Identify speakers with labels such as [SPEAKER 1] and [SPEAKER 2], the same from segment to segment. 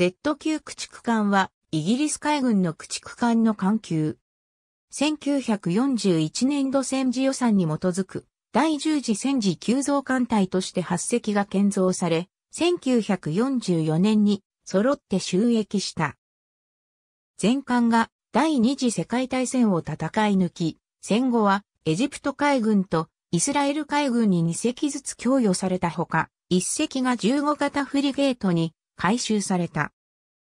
[SPEAKER 1] Z 級駆逐艦は、イギリス海軍の駆逐艦の艦級。1941年度戦時予算に基づく、第10次戦時急増艦隊として8隻が建造され、1944年に揃って収益した。全艦が第二次世界大戦を戦い抜き、戦後はエジプト海軍とイスラエル海軍に2隻ずつ供与されたほか、1隻が15型フリゲートに回収された。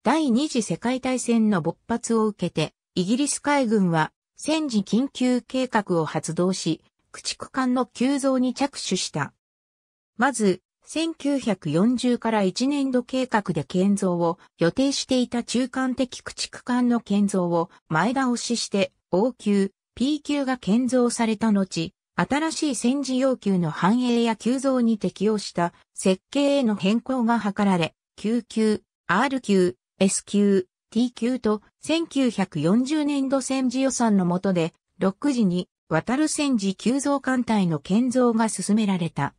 [SPEAKER 1] 第二次世界大戦の勃発を受けて、イギリス海軍は戦時緊急計画を発動し、駆逐艦の急増に着手した。まず、1940から1年度計画で建造を予定していた中間的駆逐艦の建造を前倒しして O 級、P 級が建造された後、新しい戦時要求の繁栄や急増に適応した設計への変更が図られ、Q 級、R 級、S 級、T 級と1940年度戦時予算の下で、6時に渡る戦時急増艦隊の建造が進められた。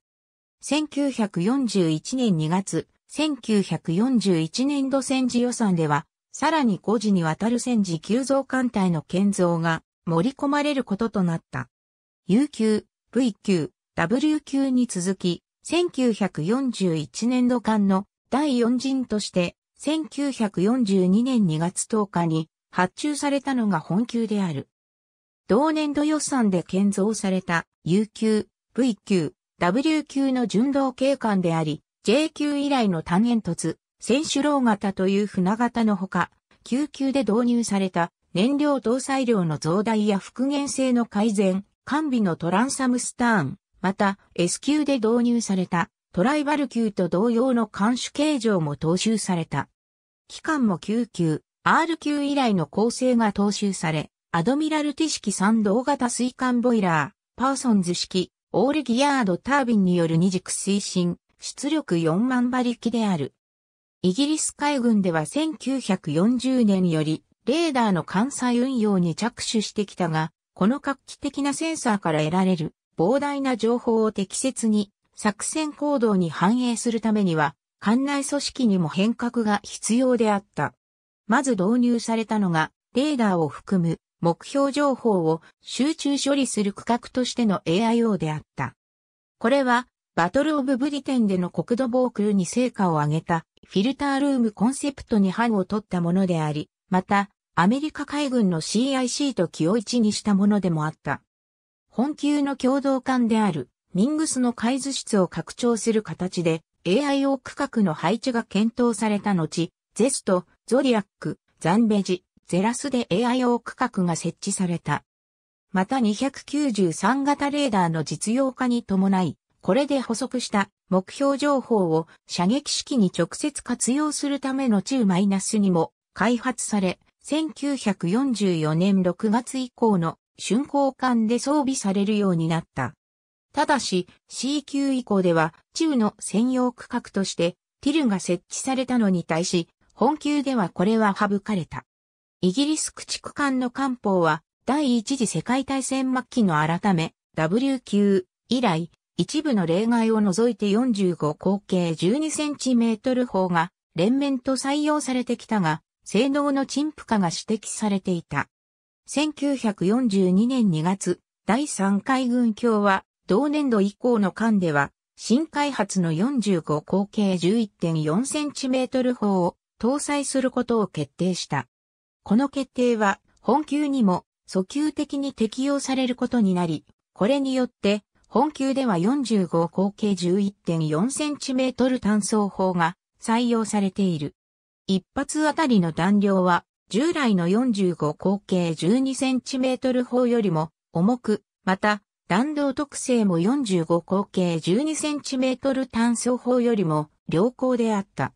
[SPEAKER 1] 1941年2月、1941年度戦時予算では、さらに5時に渡る戦時急増艦隊の建造が盛り込まれることとなった。U 級、V 級、W 級に続き、1941年度間の第四陣として、1942年2月10日に発注されたのが本級である。同年度予算で建造された U 級、V 級、W 級の巡道景観であり、J 級以来の単煙突、選手楼型という船型のほか、救急で導入された燃料搭載量の増大や復元性の改善、完備のトランサムスターン、また S 級で導入されたトライバル級と同様の監視形状も踏襲された。機関も救急、R 級以来の構成が踏襲され、アドミラルティ式三同型水管ボイラー、パーソンズ式、オールギアードタービンによる二軸推進、出力4万馬力である。イギリス海軍では1940年より、レーダーの艦載運用に着手してきたが、この画期的なセンサーから得られる膨大な情報を適切に作戦行動に反映するためには、艦内組織にも変革が必要であった。まず導入されたのが、レーダーを含む目標情報を集中処理する区画としての AIO であった。これは、バトルオブブリテンでの国土防空に成果を上げたフィルタールームコンセプトに範を取ったものであり、また、アメリカ海軍の CIC と気を一にしたものでもあった。本級の共同艦であるミングスの海図室を拡張する形で AIO 区画の配置が検討された後、ゼスト、ゾリアック、ザンベジ、ゼラスで AIO 区画が設置された。また293型レーダーの実用化に伴い、これで補足した目標情報を射撃式に直接活用するための中マイナスにも開発され、1944年6月以降の竣工艦で装備されるようになった。ただし、C 級以降では、中の専用区画として、ティルが設置されたのに対し、本級ではこれは省かれた。イギリス駆逐艦の艦砲は、第一次世界大戦末期の改め、W 級以来、一部の例外を除いて45口径12センチメートル砲が連綿と採用されてきたが、性能の陳腐化が指摘されていた。1942年2月、第3海軍卿は同年度以降の間では、新開発の45口径 11.4cm 砲を搭載することを決定した。この決定は、本級にも訴求的に適用されることになり、これによって、本級では45口径 11.4cm 単装砲が採用されている。一発あたりの弾量は、従来の45口径 12cm 砲よりも重く、また、弾道特性も45口径 12cm 単装砲よりも良好であった。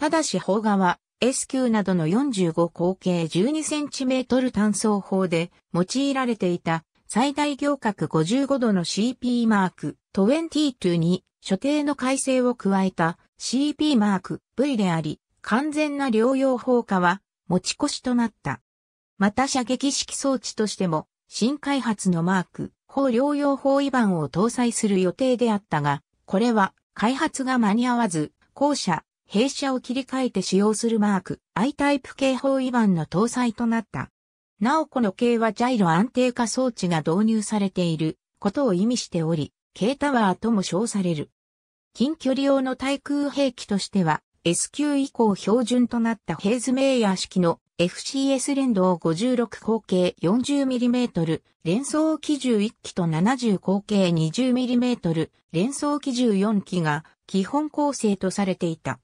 [SPEAKER 1] ただし砲画は S 級などの45口径 12cm 単装砲で用いられていた最大行角55度の CP マーク22に所定の改正を加えた CP マーク V であり、完全な療養砲火は持ち越しとなった。また射撃式装置としても新開発のマーク砲療用砲位板を搭載する予定であったが、これは開発が間に合わず、後者、弊社を切り替えて使用するマーク I タイプ系砲位板の搭載となった。なおこの系はジャイロ安定化装置が導入されていることを意味しており、K タワーとも称される。近距離用の対空兵器としては、S 級以降標準となったヘイズメイヤー式の FCS 連動56口径 40mm 連装機11機と70口径 20mm 連装機14機が基本構成とされていた。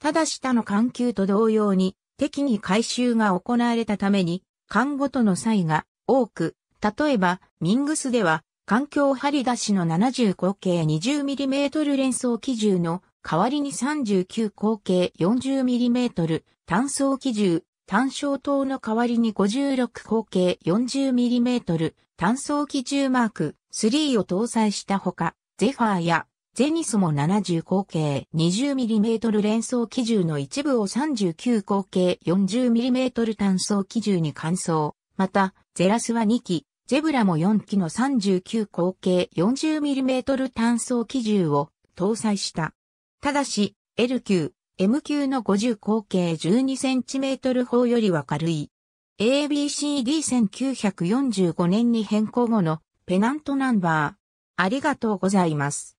[SPEAKER 1] ただ下の環球と同様に適宜回収が行われたために、艦ごとの際が多く、例えばミングスでは環境張り出しの70口径 20mm 連装機銃の代わりに39口径 40mm 単装機銃、単焦灯の代わりに56口径 40mm 単装機銃マーク3を搭載したほか、ゼファーやゼニスも70口径 20mm 連装機銃の一部を39口径 40mm 単装機銃に換装。また、ゼラスは2機、ゼブラも4機の39口径 40mm 単装機銃を搭載した。ただし、L 級、M 級の50口径 12cm 砲よりは軽い。ABCD1945 年に変更後のペナントナンバー。ありがとうございます。